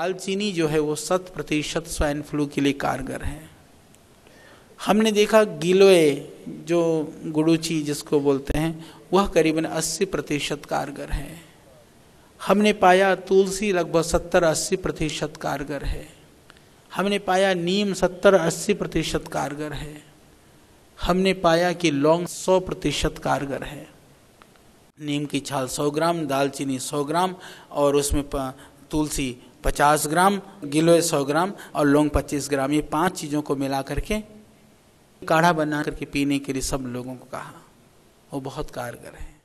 दालचीनी जो है वो शत प्रतिशत स्वाइन फ्लू के लिए कारगर है हमने देखा गिलोय जो गुड़ूची जिसको बोलते हैं वह करीबन 80 प्रतिशत कारगर है हमने पाया तुलसी लगभग 70-80 प्रतिशत कारगर है हमने पाया नीम 70-80 प्रतिशत कारगर है हमने पाया कि लौंग 100 प्रतिशत कारगर है नीम की छाल 100 ग्राम दालचीनी 100 ग्राम और उसमें तुलसी पचास ग्राम गिलोय सौ ग्राम और लौंग पच्चीस ग्राम ये पांच चीज़ों को मिला करके काढ़ा बना करके पीने के लिए सब लोगों को कहा वो बहुत कारगर है